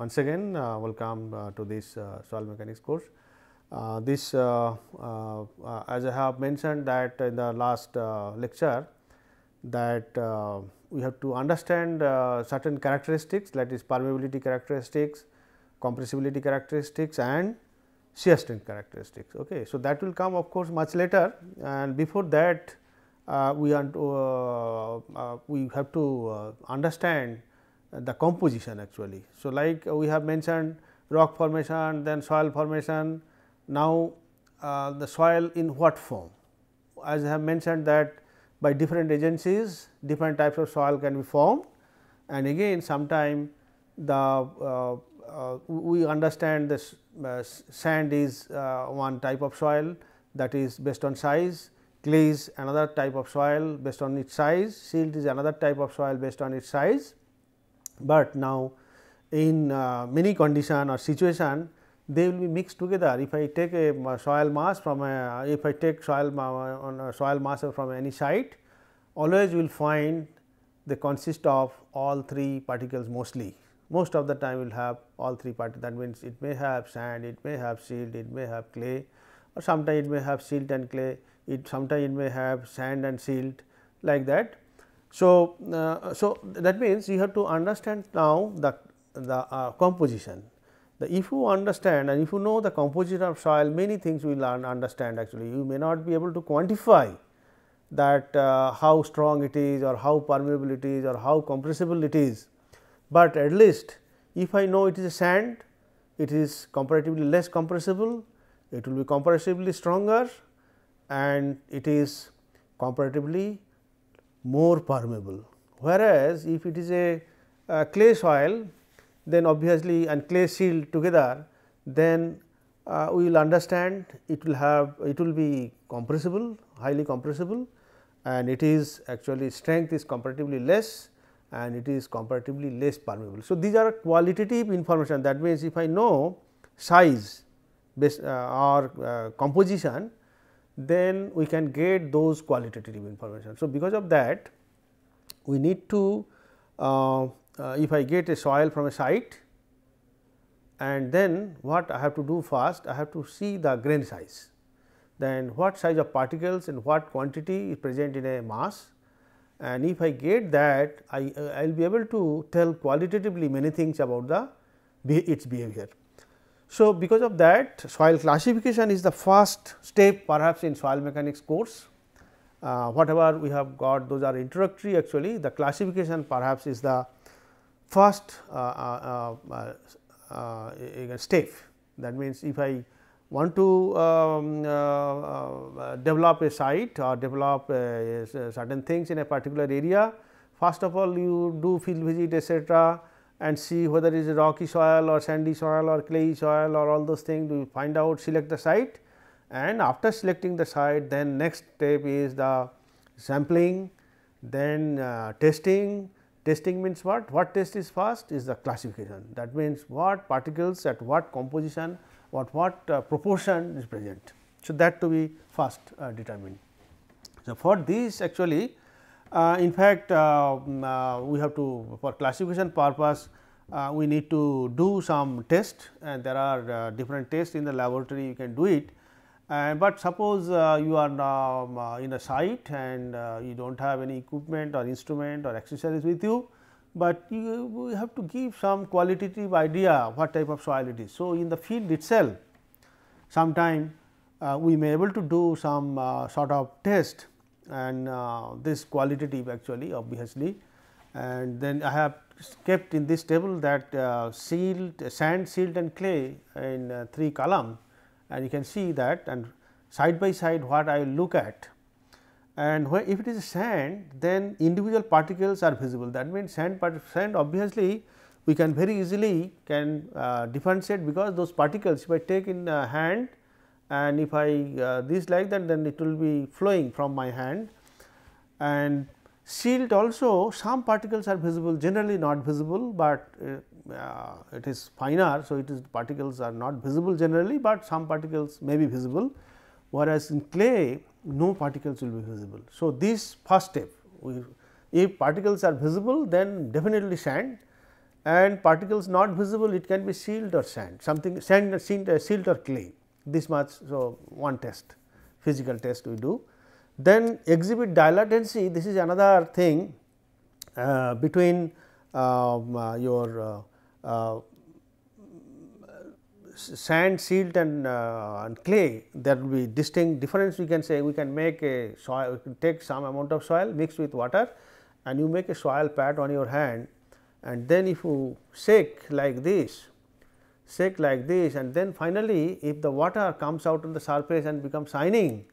Once again, uh, welcome uh, to this uh, soil mechanics course. this, as I have mentioned that in the last lecture, that we have to understand certain characteristics that is permeability characteristics, compressibility characteristics and shear strength characteristics. Okay. So, that will come of course much later and before that uh, we, uh, uh, we have to understand uh, the composition actually. So, like uh, we have mentioned rock formation, then soil formation, now uh, the soil in what form? As I have mentioned that by different agencies, different types of soil can be formed and again sometime the uh, uh, we understand this uh, sand is one type of soil that is based on size, clay is another type of soil based on its size, silt is another type of soil based on its size but now in uh, many condition or situation they will be mixed together if I take a soil mass from a if I take soil ma soil mass from any site always you will find they consist of all three particles mostly most of the time will have all three particles that means it may have sand it may have silt it may have clay or sometimes it may have silt and clay it sometimes it may have sand and silt like that so, uh, so that means you have to understand now the, the uh, composition. The, if you understand and if you know the composition of soil, many things you will understand actually. You may not be able to quantify that uh, how strong it is or how permeable it is or how compressible it is, but at least if I know it is a sand, it is comparatively less compressible, it will be comparatively stronger and it is comparatively more permeable. Whereas, if it is a, a clay soil then obviously and clay seal together then uh, we will understand it will have it will be compressible highly compressible and it is actually strength is comparatively less and it is comparatively less permeable. So, these are qualitative information that means, if I know size uh, or uh, composition then we can get those qualitative information. So, because of that we need to uh, uh, if I get a soil from a site and then what I have to do first I have to see the grain size then what size of particles and what quantity is present in a mass and if I get that I, I uh, will be able to tell qualitatively many things about the its behavior. So, because of that soil classification is the first step perhaps in soil mechanics course. Uh, whatever we have got those are introductory actually the classification perhaps is the first uh, uh, uh, uh, uh step. That means, if I want to um, develop a site or develop certain things in a particular area, first of all you do field visit etcetera and see whether it is rocky soil or sandy soil or clay soil or all those things we find out select the site and after selecting the site then next step is the sampling then uh, testing testing means what what test is first is the classification that means what particles at what composition what what uh, proportion is present so that to be first uh, determined so for this actually uh, in fact, uh, mm, uh, we have to for classification purpose we need to do some test and there are different tests in the laboratory you can do it. And but suppose uh, you are now, um, uh, in a site and uh, you do not have any equipment or instrument or accessories with you, but you, you have to give some qualitative idea what type of soil it is. So, in the field itself sometime we may able to do some sort of test and uh, this qualitative actually obviously and then I have kept in this table that uh, sand, silt and clay in uh, three column and you can see that and side by side what I look at and if it is sand then individual particles are visible that means sand sand obviously we can very easily can uh, differentiate because those particles if I take in uh, hand and if I uh, this like that then it will be flowing from my hand and shield also some particles are visible generally not visible, but uh, uh, it is finer. So, it is particles are not visible generally, but some particles may be visible whereas in clay no particles will be visible. So, this first step if particles are visible then definitely sand and particles not visible it can be silt or sand something sand, sand uh, silt or clay this much. So, one test physical test we do. Then exhibit dilatancy this is another thing uh, between um, uh, your uh, uh, sand silt and, uh, and, clay there will be distinct difference we can say we can make a soil we can take some amount of soil mixed with water and you make a soil pad on your hand and then if you shake like this shake like this and then finally, if the water comes out on the surface and becomes shining,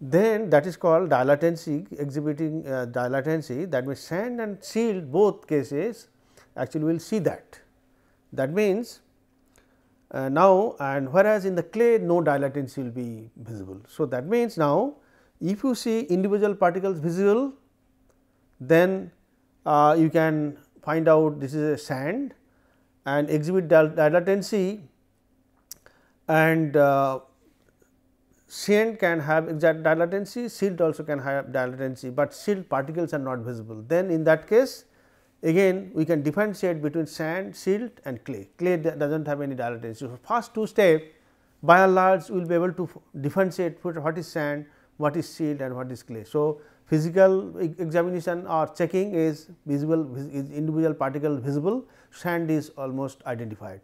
then that is called dilatancy exhibiting uh, dilatancy that means sand and silt both cases actually we will see that. That means, uh, now and whereas in the clay no dilatancy will be visible. So, that means now if you see individual particles visible then uh, you can find out this is a sand and exhibit dilatancy and uh, can have exact dilatancy, silt also can have dilatancy, but silt particles are not visible. Then in that case again we can differentiate between sand, silt and clay. Clay does not have any dilatancy. So, first two step by and large we will be able to differentiate what is sand, what is silt and what is clay. So, physical examination or checking is visible is individual particle visible sand is almost identified.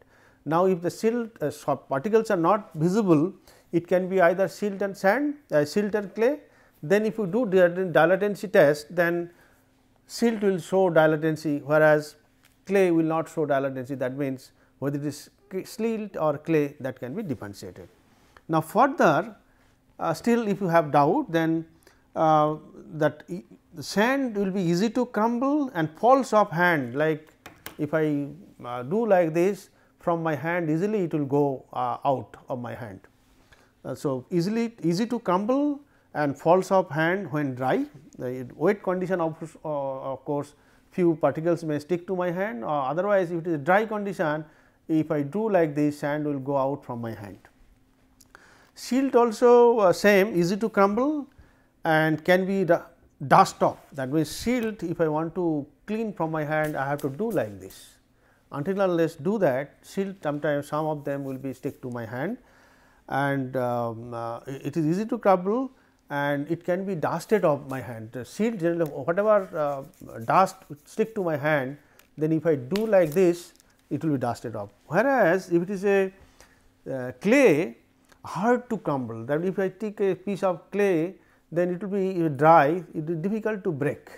Now, if the silt uh, particles are not visible it can be either silt and sand uh, silt and clay then if you do dilatancy test then silt will show dilatancy whereas, clay will not show dilatancy that means, whether it is silt or clay that can be differentiated. Now, further uh, still if you have doubt then uh, that e sand will be easy to crumble and falls off hand like if I uh, do like this from my hand easily it will go uh, out of my hand. Uh, so, easily easy to crumble and falls off hand when dry the wet condition of, uh, of course, few particles may stick to my hand or uh, otherwise if it is dry condition if I do like this sand will go out from my hand. Silt also same easy to crumble and can be dust off that means sealed if I want to clean from my hand I have to do like this until unless do that sealed sometimes some of them will be stick to my hand and um, uh, it is easy to crumble and it can be dusted off my hand the sealed generally whatever uh, dust stick to my hand then if I do like this it will be dusted off whereas if it is a uh, clay hard to crumble that if I take a piece of clay then it will be dry, it is difficult to break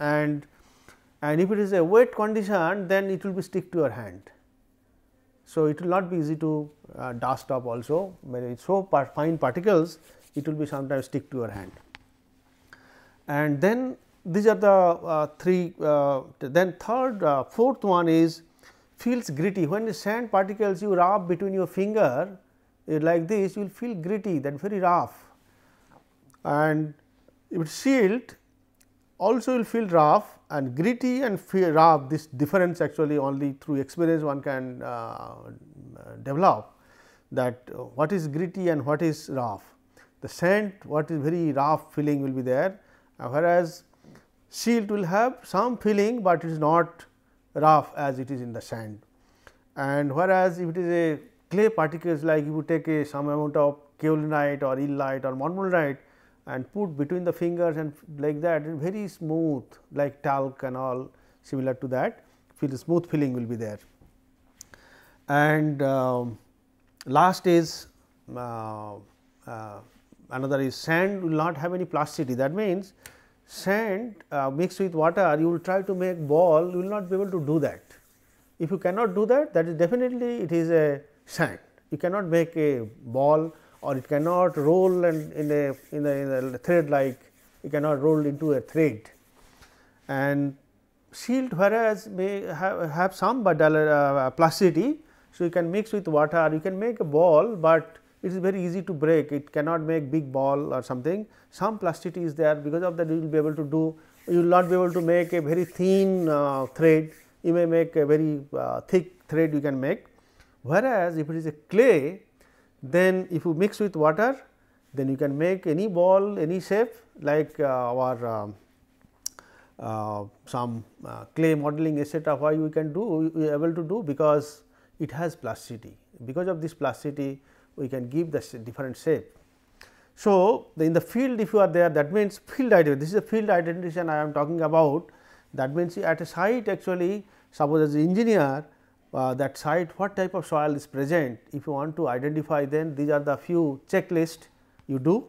and and if it is a wet condition then it will be stick to your hand. So, it will not be easy to uh, dust up also when it is so par fine particles it will be sometimes stick to your hand. And then these are the uh, three uh, then third uh, fourth one is feels gritty when the sand particles you rub between your finger like this you will feel gritty that very rough and it's shield also you will feel rough and gritty and rough this difference actually only through experience one can uh, develop that what is gritty and what is rough. The scent what is very rough feeling will be there whereas, shield will have some feeling, but it is not rough as it is in the sand. And whereas, if it is a clay particles like if you take a some amount of kaolinite or illite or montmorillonite, and put between the fingers and like that very smooth like talc and all similar to that feel smooth filling will be there. And uh, last is uh, uh, another is sand will not have any plasticity that means sand uh, mixed with water you will try to make ball you will not be able to do that. If you cannot do that that is definitely it is a sand you cannot make a ball or it cannot roll and in a, in a, in a thread like it cannot roll into a thread. And shield whereas may have, have some but uh, uh, plasticity. So, you can mix with water you can make a ball, but it is very easy to break it cannot make big ball or something. Some plasticity is there because of that you will be able to do you will not be able to make a very thin uh, thread you may make a very uh, thick thread you can make. Whereas, if it is a clay then if you mix with water, then you can make any ball, any shape like uh, our um, uh, some uh, clay modeling etc. why we can do we are able to do because it has plasticity because of this plasticity we can give the different shape. So, in the field if you are there that means field identity this is a field identification I am talking about that means at a site actually suppose as an engineer uh, that site what type of soil is present. If you want to identify then these are the few checklist you do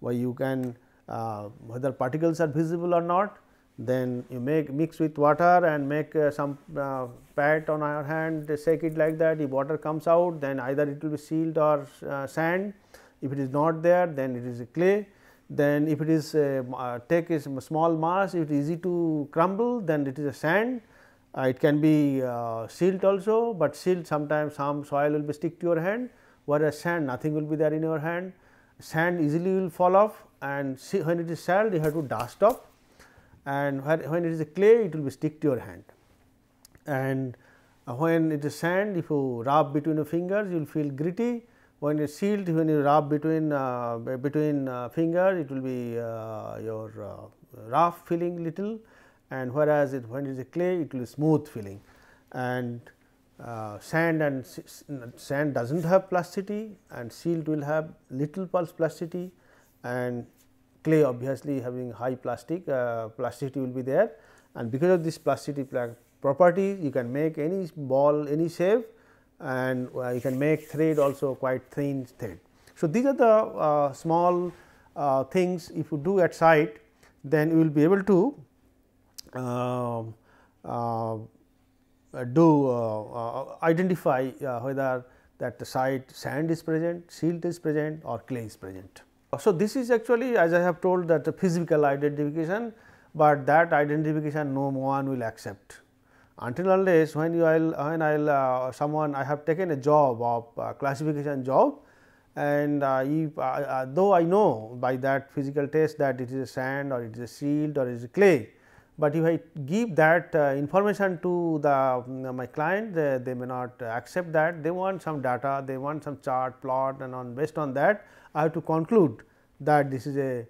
where you can uh, whether particles are visible or not then you make mix with water and make uh, some uh, pat on our hand shake it like that if water comes out then either it will be silt or uh, sand if it is not there then it is a clay then if it is uh, take a small mass if it is easy to crumble then it is a sand uh, it can be uh, silt also, but silt sometimes some soil will be stick to your hand whereas sand nothing will be there in your hand. Sand easily will fall off and when it is sand you have to dust off and when it is clay it will be stick to your hand. And uh, when it is sand if you rub between your fingers you will feel gritty, when it is silt when you rub between uh, between uh, fingers it will be uh, your rough feeling little and whereas it, when it is a clay it will be smooth feeling and uh, sand and sand does not have plasticity and silt will have little pulse plasticity and clay obviously having high plastic uh, plasticity will be there and because of this plasticity property you can make any ball any shape and uh, you can make thread also quite thin thread. So, these are the uh, small uh, things if you do at site then you will be able to um, uh, do uh, uh, identify whether that site sand is present, silt is present or clay is present. So, this is actually as I have told that the physical identification, but that identification no one will accept until unless when you I'll, when I'll uh, someone I have taken a job of uh, classification job and uh, if, though I know by that physical test that it is a sand or it is a silt or it is a clay, but if I give that uh, information to the mm, my client they may not accept that they want some data they want some chart plot and on based on that I have to conclude that this is a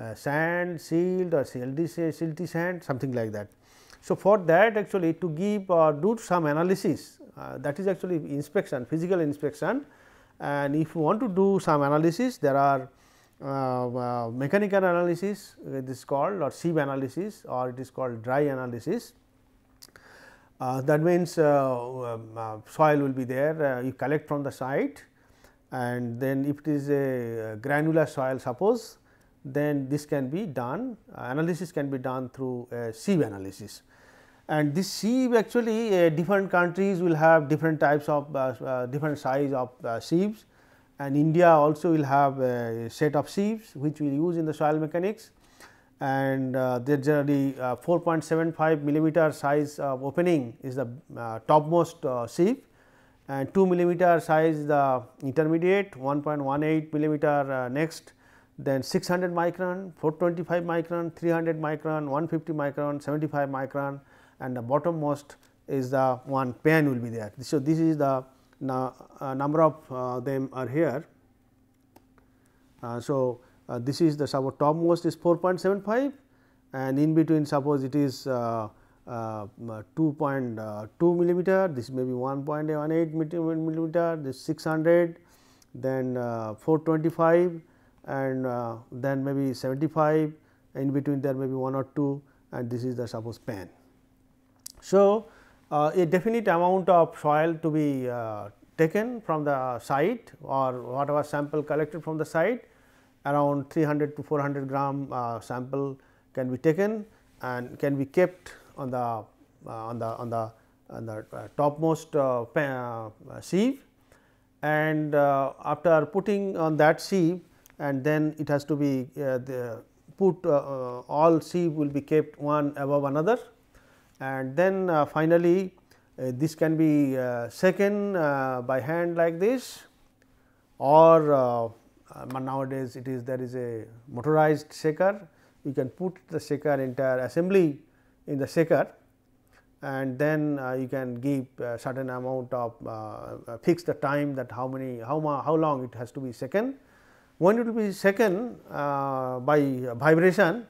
uh, sand silt or CLD silty sand something like that. So, for that actually to give or do some analysis uh, that is actually inspection physical inspection and if you want to do some analysis there are uh, mechanical analysis it is called or sieve analysis or it is called dry analysis. Uh, that means, uh, um, soil will be there you collect from the site and then if it is a granular soil suppose then this can be done analysis can be done through a sieve analysis. And this sieve actually uh, different countries will have different types of uh, uh, different size of sieves and India also will have a set of sieves which we use in the soil mechanics and uh, there generally uh, 4.75 millimeter size of opening is the uh, topmost uh, sieve and 2 millimeter size the intermediate 1.18 millimeter uh, next then 600 micron 425 micron 300 micron 150 micron 75 micron and the bottom most is the one pan will be there. So, this is the now, number of uh, them are here. Uh, so, uh, this is the suppose topmost is 4.75 and in between suppose it is 2.2 millimeter, this may be 1.18 millimeter, this 600, then 425 and then maybe 75 in between there may be one or two and this is the suppose span. So, uh, a definite amount of soil to be uh, taken from the site or whatever sample collected from the site around 300 to 400 gram uh, sample can be taken and can be kept on the uh, on the on the on the uh, topmost uh, sieve and after putting on that sieve and then it has to be the put all sieve will be kept one above another and then uh, finally, uh, this can be uh, shaken by hand like this or nowadays it is there is a motorized shaker. You can put the shaker entire assembly in the shaker and then uh, you can give a certain amount of uh, fix the time that how many how how long it has to be shaken. When it will be shaken uh, by vibration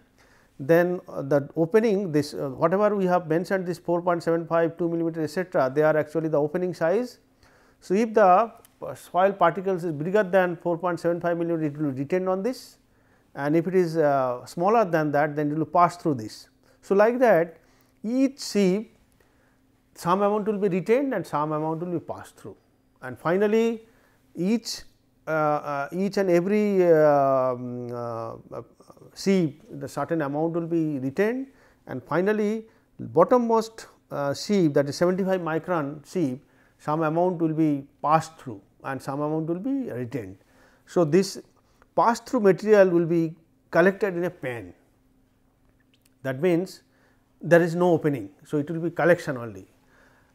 then uh, the opening this uh, whatever we have mentioned this 4.75 2 millimeter etc., they are actually the opening size. So, if the uh, soil particles is bigger than 4.75 millimeter it will retain on this and if it is uh, smaller than that then it will pass through this. So, like that each sieve some amount will be retained and some amount will be passed through and finally, each uh, uh, each and every uh, um, sieve the certain amount will be retained and finally, bottommost uh, sieve that is 75 micron sieve some amount will be passed through and some amount will be retained. So, this pass through material will be collected in a pan that means there is no opening. So, it will be collection only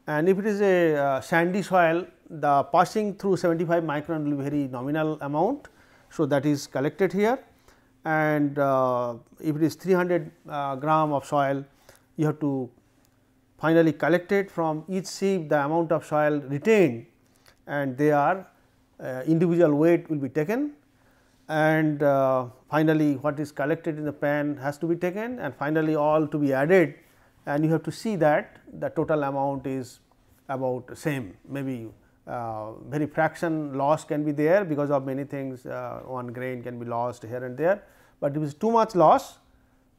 and if it is a uh, sandy soil the passing through 75 micron will be very nominal amount. So, that is collected here and uh, if it is 300 uh, gram of soil you have to finally collect it from each sieve the amount of soil retained and they are uh, individual weight will be taken and uh, finally, what is collected in the pan has to be taken and finally, all to be added and you have to see that the total amount is about same maybe uh, very fraction loss can be there because of many things uh, one grain can be lost here and there, but if it is too much loss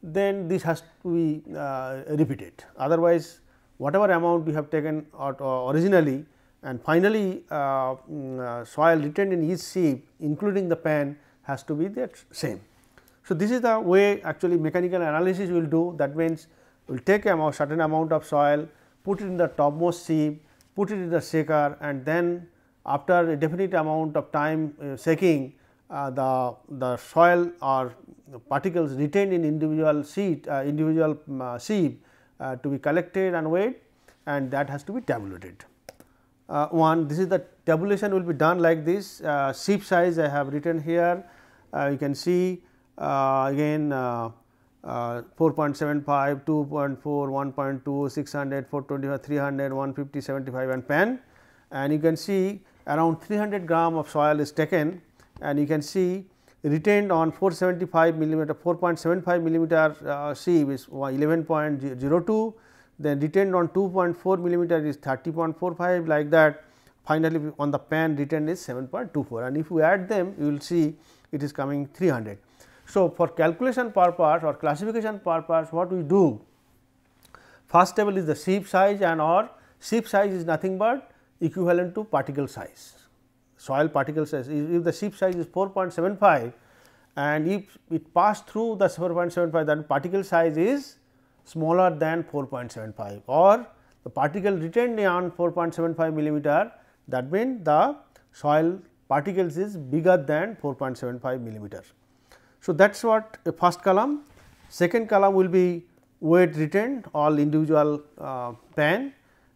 then this has to be uh, repeated. Otherwise, whatever amount you have taken out uh, originally and finally, uh, mm, uh, soil retained in each sieve including the pan has to be the same. So, this is the way actually mechanical analysis will do that means, we will take a certain amount of soil, put it in the topmost sieve put it in the shaker and then after a definite amount of time uh, shaking, uh, the, the soil or particles retained in individual seed uh, individual um, mm, uh, sieve uh, to be collected and weighed and that has to be tabulated. Uh, one this is the tabulation will be done like this sieve size I have written here you can see again uh, 4.75, 2.4, 1.2, 600, 425, 300, 150, 75 and pan. And you can see around 300 gram of soil is taken and you can see retained on 475 millimeter, 4.75 millimeter uh, sieve is 11.02, then retained on 2.4 millimeter is 30.45 like that. Finally, on the pan retained is 7.24 and if we add them you will see it is coming 300. So, for calculation purpose or classification purpose what we do? First table is the sieve size and or sieve size is nothing but equivalent to particle size, soil particle size. If the sieve size is 4.75 and if it passed through the 4.75 then particle size is smaller than 4.75 or the particle retained on 4.75 millimeter that means the soil particles is bigger than 4.75 millimeter. So, that is what first column, second column will be weight retained all individual uh, pan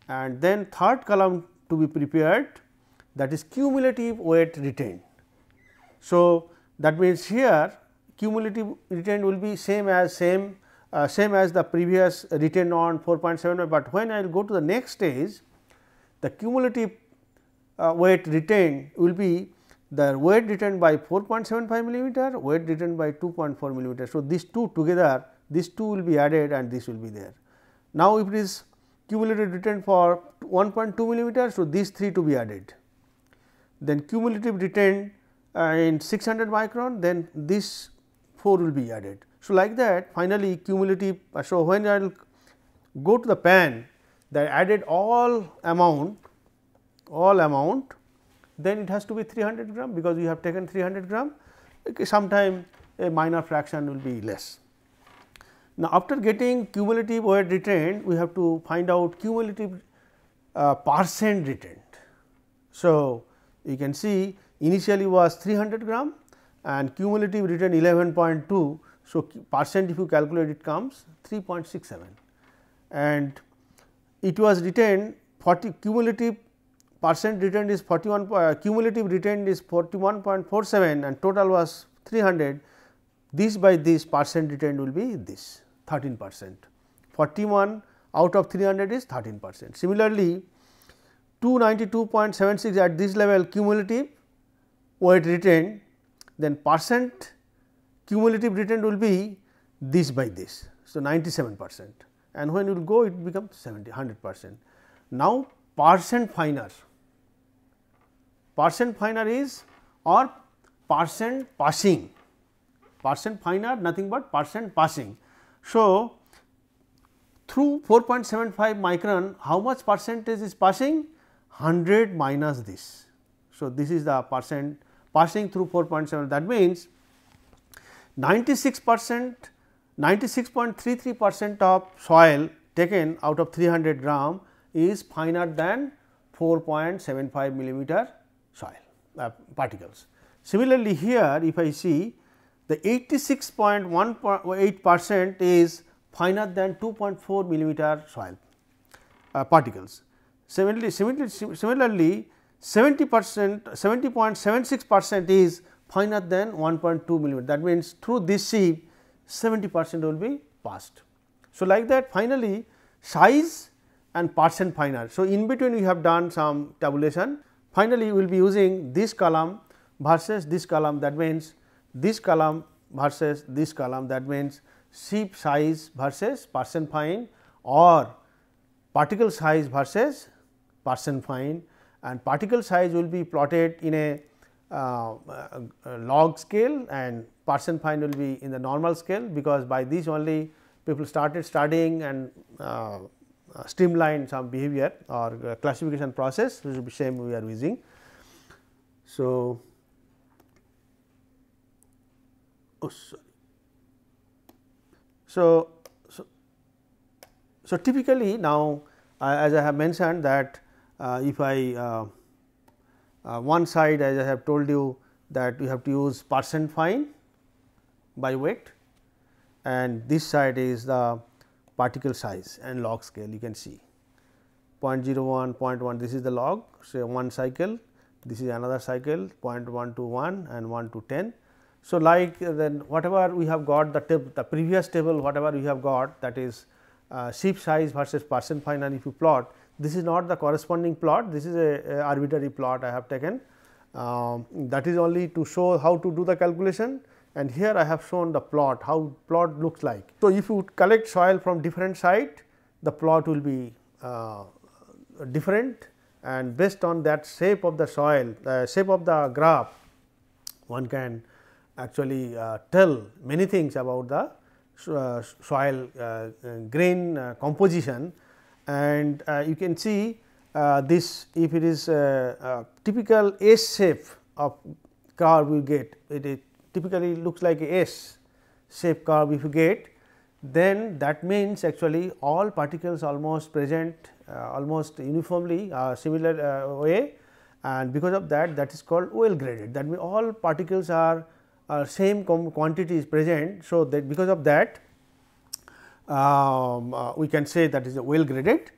and then third column to be prepared that is cumulative weight retained. So, that means here cumulative retained will be same as same uh, same as the previous retained on 4.7, but when I will go to the next stage the cumulative uh, weight retained will be the weight written by 4.75 millimeter, weight written by 2.4 millimeter. So, these two together, these two will be added and this will be there. Now, if it is cumulative written for 1.2 millimeter, so these three to be added. Then cumulative written uh, in 600 micron, then this 4 will be added. So, like that finally, cumulative, uh, so when I will go to the pan, that added all amount, all amount then it has to be 300 gram because you have taken 300 gram sometime a minor fraction will be less. Now, after getting cumulative weight retained we have to find out cumulative uh, percent retained. So, you can see initially was 300 gram and cumulative retained 11.2. So, percent if you calculate it comes 3.67 and it was retained 40 cumulative percent return is 41 uh, cumulative return is 41.47 and total was 300 this by this percent return will be this 13 percent 41 out of 300 is 13 percent. Similarly, 292.76 at this level cumulative weight return then percent cumulative return will be this by this. So, 97 percent and when you will go it becomes 70 100 percent. Now, percent finer percent finer is or percent passing, percent finer nothing but percent passing. So, through 4.75 micron how much percentage is passing 100 minus this. So, this is the percent passing through 4.7 that means 96 percent 96.33 percent of soil taken out of 300 gram is finer than 4.75 millimeter soil uh, particles. Similarly, here if I see the 86.18 percent is finer than 2.4 millimeter soil uh, particles. Similarly, similarly, 70 percent 70.76 percent is finer than 1.2 millimeter that means through this sieve 70 percent will be passed. So, like that finally, size and percent finer. So, in between we have done some tabulation Finally, we will be using this column versus this column that means this column versus this column that means sieve size versus person fine or particle size versus person fine and particle size will be plotted in a uh, uh, log scale and person fine will be in the normal scale because by this only people started studying and uh, uh, streamline some behavior or uh, classification process which will be same we are using. So, oh sorry. So, so, so typically now uh, as I have mentioned that uh, if I uh, uh one side as I have told you that you have to use percent fine by weight and this side is the particle size and log scale you can see 0 0.01, 0.1 this is the log say one cycle, this is another cycle 0.1 to 1 and 1 to 10. So, like uh, then whatever we have got the table the previous table whatever we have got that is uh, sheep size versus percent fine and if you plot this is not the corresponding plot this is a, a arbitrary plot I have taken uh, that is only to show how to do the calculation and here I have shown the plot how plot looks like. So, if you collect soil from different site the plot will be uh, different and based on that shape of the soil the uh, shape of the graph one can actually uh, tell many things about the uh, soil uh, grain uh, composition and you can see this if it is a typical S shape of curve you get it is typically looks like a S shape curve if you get then that means actually all particles almost present uh, almost uniformly uh, similar uh, way and because of that that is called well graded that means all particles are, same quantity is present. So, that because of that um, uh, we can say that is a well graded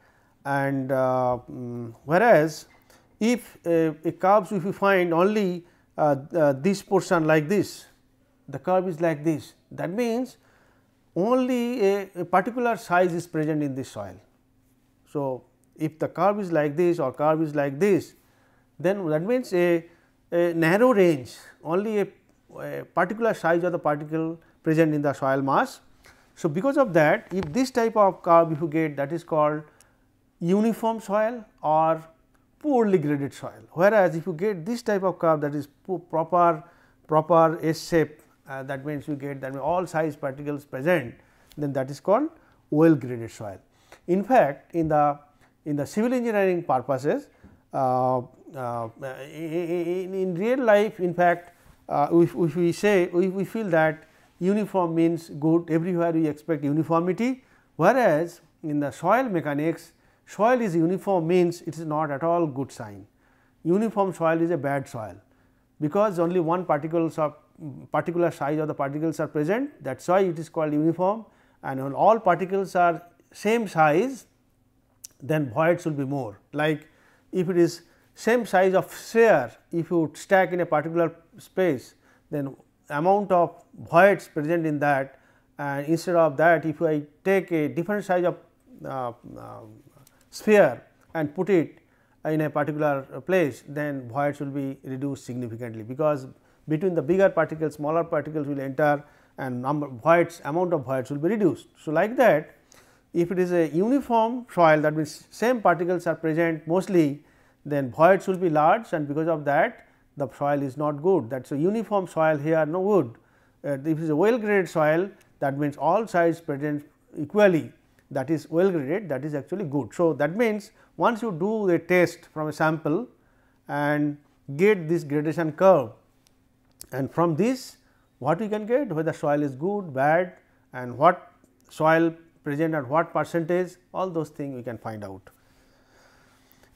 and um, whereas, if uh, a, a curves if you find only uh, uh, this portion like this, the curve is like this. That means, only a, a particular size is present in this soil. So, if the curve is like this or curve is like this, then that means a, a narrow range only a, a, particular size of the particle present in the soil mass. So, because of that if this type of curve you get that is called uniform soil or poorly graded soil. Whereas, if you get this type of curve that is proper proper S shape uh, that means you get that all size particles present then that is called well graded soil. In fact, in the in the civil engineering purposes uh, uh, in, in, real life in fact uh, if, if, we say we feel that uniform means good everywhere we expect uniformity whereas, in the soil mechanics Soil is uniform means it is not at all good sign. Uniform soil is a bad soil because only one particles of particular size of the particles are present that is why it is called uniform and when all particles are same size then voids will be more like if it is same size of sphere if you stack in a particular space then amount of voids present in that and instead of that if I take a different size of uh, uh, sphere and put it in a particular place, then voids will be reduced significantly because between the bigger particles, smaller particles will enter and number voids amount of voids will be reduced. So, like that if it is a uniform soil that means same particles are present mostly then voids will be large and because of that the soil is not good that is a uniform soil here no good. Uh, if it is a well graded soil that means all sides present equally that is well graded that is actually good. So, that means once you do a test from a sample and get this gradation curve and from this what you can get whether soil is good, bad and what soil present at what percentage all those things we can find out.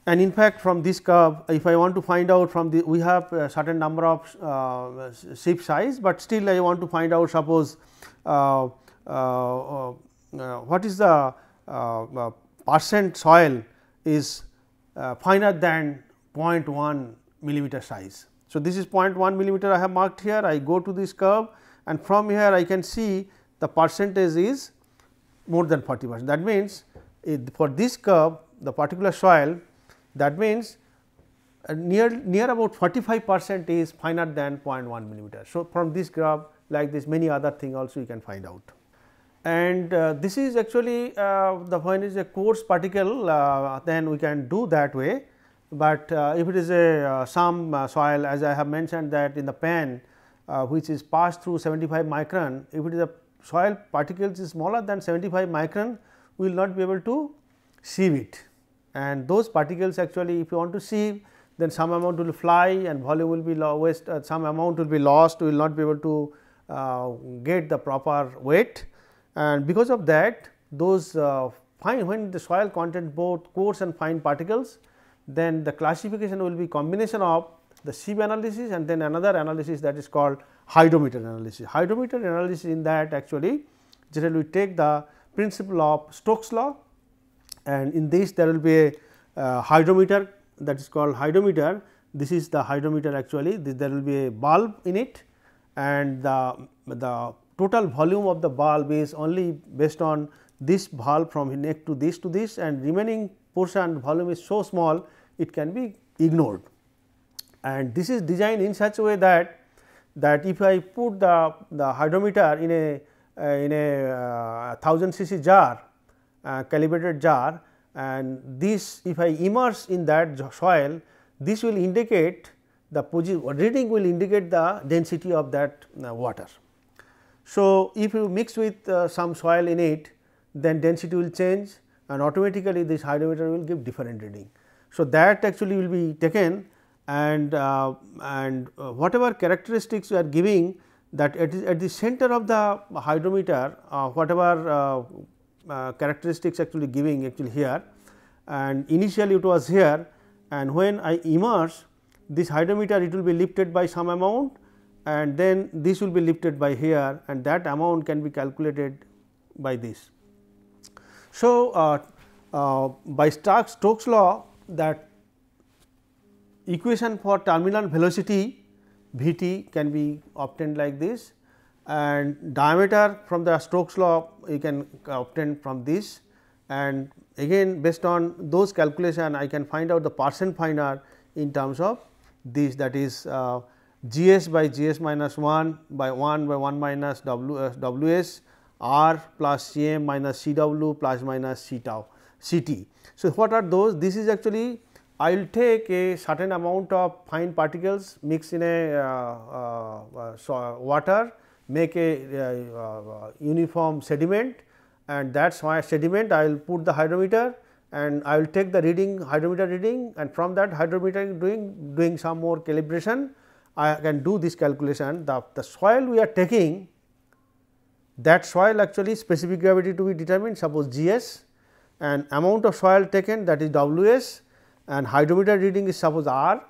And in fact, from this curve if I want to find out from the we have a certain number of uh, sieve size, but still I want to find out suppose uh, uh, uh uh, what is the uh, uh, percent soil is finer than 0.1 millimeter size. So, this is 0.1 millimeter I have marked here I go to this curve and from here I can see the percentage is more than 40 percent that means, for this curve the particular soil that means, near near about 45 percent is finer than 0.1 millimeter. So, from this graph like this many other thing also you can find out and uh, this is actually uh, the is a coarse particle uh, then we can do that way, but uh, if it is a uh, some uh, soil as I have mentioned that in the pan which is passed through 75 micron, if it is a soil particles is smaller than 75 micron, we will not be able to sieve it and those particles actually if you want to sieve then some amount will fly and volume will be lost, some amount will be lost, we will not be able to get the proper weight and because of that those uh, fine when the soil content both coarse and fine particles then the classification will be combination of the sieve analysis and then another analysis that is called hydrometer analysis. Hydrometer analysis in that actually generally we take the principle of Stokes law and in this there will be a uh, hydrometer that is called hydrometer. This is the hydrometer actually this, there will be a bulb in it and the, the total volume of the valve is only based on this valve from neck to this to this and remaining portion volume is so small it can be ignored. And this is designed in such a way that that if I put the, the hydrometer in a uh, in a uh, 1000 cc jar uh, calibrated jar and this if I immerse in that soil this will indicate the reading will indicate the density of that uh, water. So, if you mix with uh, some soil in it then density will change and automatically this hydrometer will give different reading. So, that actually will be taken and, uh, and uh, whatever characteristics you are giving that at the center of the hydrometer uh, whatever uh, uh, characteristics actually giving actually here and initially it was here and when I immerse this hydrometer it will be lifted by some amount and then this will be lifted by here and that amount can be calculated by this. So, uh, uh, by Stark Stokes law that equation for terminal velocity V t can be obtained like this and diameter from the Stokes law you can obtain from this and again based on those calculation I can find out the Parson finer in terms of this that is uh, g s by g s minus 1 by 1 by 1 minus w s w s r plus c m minus c w plus minus c tau c t. So, what are those? This is actually I will take a certain amount of fine particles mix in a uh, uh, uh water make a uh, uh uniform sediment and that is my sediment I will put the hydrometer and I will take the reading hydrometer reading and from that hydrometer doing doing some more calibration I can do this calculation the, the soil we are taking that soil actually specific gravity to be determined suppose G s and amount of soil taken that is W s and hydrometer reading is suppose R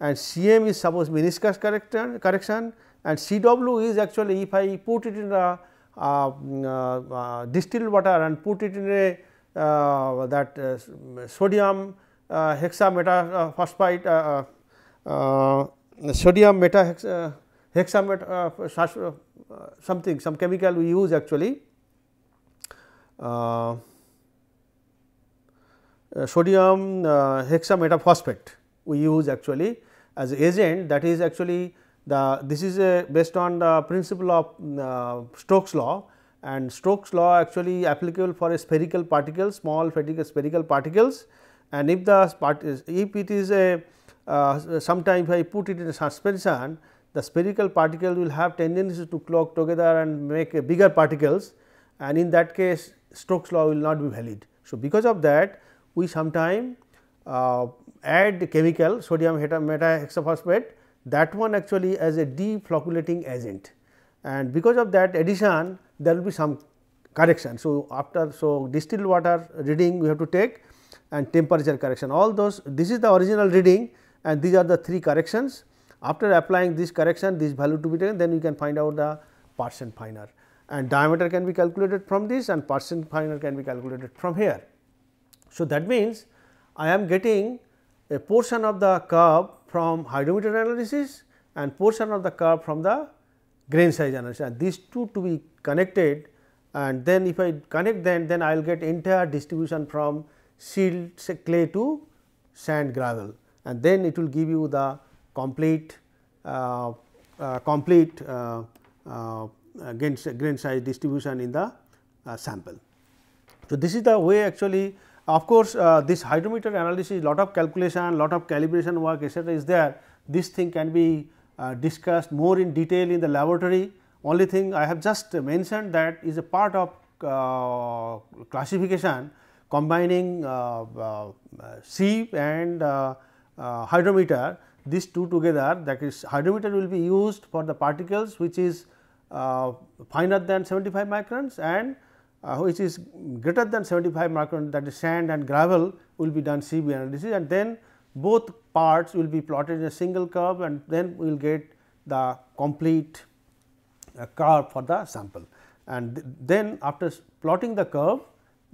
and C m is suppose meniscus correction, correction and C w is actually if I put it in a uh, uh, uh, distilled water and put it in a uh, that uh, sodium uh, hexametaphosphate sodium metahex uh, hexamet uh, uh, something some chemical we use actually sodium hexametaphosphate we use actually as agent that is actually the this is a based on the principle of Stokes law and Stokes law actually applicable for a spherical particles small spherical particles and if the part is if it is a uh, sometimes I put it in suspension, the spherical particles will have tendency to clog together and make bigger particles and in that case Stokes law will not be valid. So, because of that we sometimes uh, add chemical sodium metahexaphosphate that one actually as a deflocculating agent and because of that addition there will be some correction. So, after so distilled water reading we have to take and temperature correction all those this is the original reading and these are the three corrections. After applying this correction, this value to be taken, then we can find out the percent finer and diameter can be calculated from this and percent finer can be calculated from here. So, that means, I am getting a portion of the curve from hydrometer analysis and portion of the curve from the grain size analysis and these two to be connected and then if I connect them then I will get entire distribution from silt clay to sand gravel and then it will give you the complete uh, uh, complete uh, uh, grain, grain size distribution in the uh, sample. So, this is the way actually of course, this hydrometer analysis lot of calculation, lot of calibration work etc. is there. This thing can be discussed more in detail in the laboratory. Only thing I have just mentioned that is a part of uh, classification combining uh, uh, and uh, hydrometer, these two together that is hydrometer will be used for the particles which is uh, finer than 75 microns and uh, which is greater than 75 microns. that is sand and gravel will be done CB analysis and then both parts will be plotted in a single curve and then we will get the complete uh, curve for the sample. And th then after plotting the curve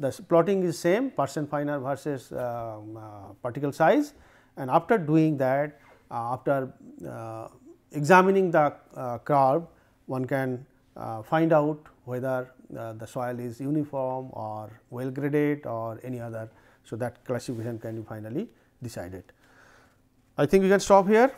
the plotting is same percent finer versus um, uh, particle size and after doing that uh, after uh, examining the uh, curve one can find out whether the soil is uniform or well graded or any other. So, that classification can be finally decided. I think we can stop here.